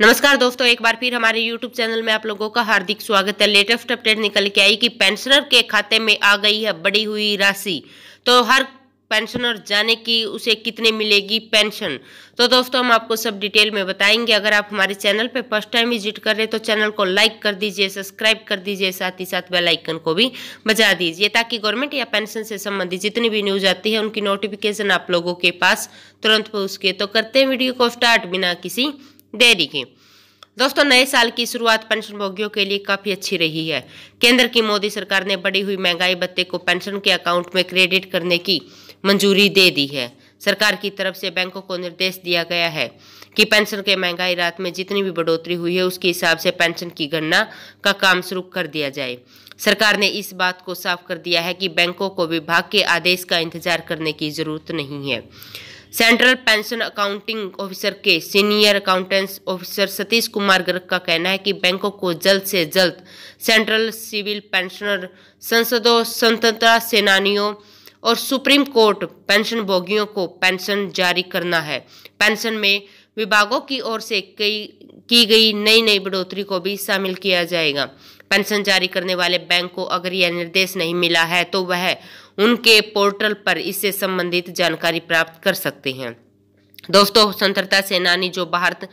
नमस्कार दोस्तों एक बार फिर हमारे YouTube चैनल में आप लोगों का हार्दिक स्वागत है लेटेस्ट अपडेट निकल के आई कि पेंशनर के खाते में आ गई है बड़ी हुई राशि तो हर पेंशनर जाने की उसे कितने मिलेगी पेंशन तो दोस्तों हम आपको सब डिटेल में बताएंगे अगर आप हमारे चैनल पर फर्स्ट टाइम विजिट कर रहे हैं तो चैनल को लाइक कर दीजिए सब्सक्राइब कर दीजिए साथ ही साथ बेल आइकन को भी बजा दीजिए ताकि गवर्नमेंट या पेंशन से संबंधित जितनी भी न्यूज आती है उनकी नोटिफिकेशन आप लोगों के पास तुरंत पहुँच के तो करते हैं वीडियो को स्टार्ट बिना किसी डेयरी की दोस्तों नए साल की शुरुआत पेंशन भोगियों के लिए काफ़ी अच्छी रही है केंद्र की मोदी सरकार ने बढ़ी हुई महंगाई भत्ते को पेंशन के अकाउंट में क्रेडिट करने की मंजूरी दे दी है सरकार की तरफ से बैंकों को निर्देश दिया गया है कि पेंशन के महंगाई रात में जितनी भी बढ़ोतरी हुई है उसके हिसाब से पेंशन की गणना का काम शुरू कर दिया जाए सरकार ने इस बात को साफ कर दिया है कि बैंकों को विभाग के आदेश का इंतजार करने की जरूरत नहीं है सेंट्रल पेंशन अकाउंटिंग ऑफिसर के senior accountants officer Satish Kumar Garg का कहना है कि बैंकों को जल्द से जल्द सेंट्रल सिविल पेंशनर संसदों स्वतंत्रता सेनानियों और सुप्रीम कोर्ट पेंशन भोगियों को पेंशन जारी करना है पेंशन में विभागों की ओर से कई की गई नई नई बढ़ोतरी को भी शामिल किया जाएगा पेंशन जारी करने वाले बैंक को अगर यह निर्देश नहीं मिला है तो वह उनके पोर्टल पर इससे संबंधित जानकारी प्राप्त कर सकते हैं दोस्तों स्वतंत्रता सेनानी जो भारत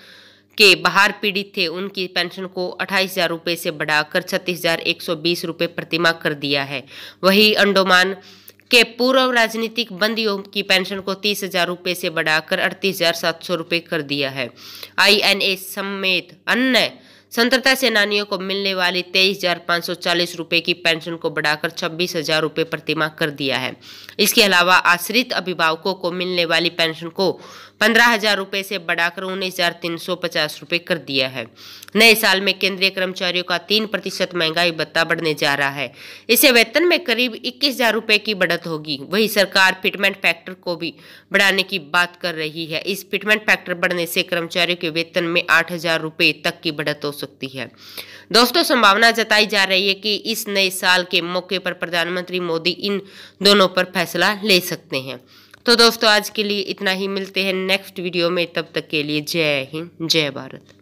के बाहर पीड़ित थे उनकी पेंशन को अट्ठाईस हज़ार रुपये से बढ़ाकर छत्तीस हज़ार एक सौ बीस रुपये प्रतिमा कर दिया है वही अंडोमान के पूर्व राजनीतिक बंदियों की पेंशन को तीस हजार रुपये से बढ़ाकर अड़तीस हजार सात सौ रुपये कर दिया है आईएनए समेत अन्य स्वतंत्रता सेनानियों को मिलने वाली तेईस हजार पाँच सौ चालीस रुपये की पेंशन को बढ़ाकर छब्बीस हजार रुपये प्रतिमाह कर दिया है इसके अलावा आश्रित अभिभावकों को मिलने वाली पेंशन को पंद्रह हजार रुपये से बढ़ाकर उन्नीस हजार तीन सौ पचास रुपये कर दिया है नए साल में केंद्रीय कर्मचारियों का तीन प्रतिशत महंगाई भत्ता बढ़ने जा रहा है इससे वेतन में करीब इक्कीस हजार रुपये की बढ़त होगी वही सरकार फिटमेंट फैक्टर को भी बढ़ाने की बात कर रही है इस फिटमेंट फैक्टर बढ़ने से कर्मचारियों के वेतन में आठ हजार रुपये तक की बढ़त हो सकती है दोस्तों संभावना जताई जा रही है कि इस नए साल के मौके पर प्रधानमंत्री मोदी इन दोनों पर फैसला ले सकते हैं तो दोस्तों आज के लिए इतना ही मिलते हैं नेक्स्ट वीडियो में तब तक के लिए जय हिंद जय भारत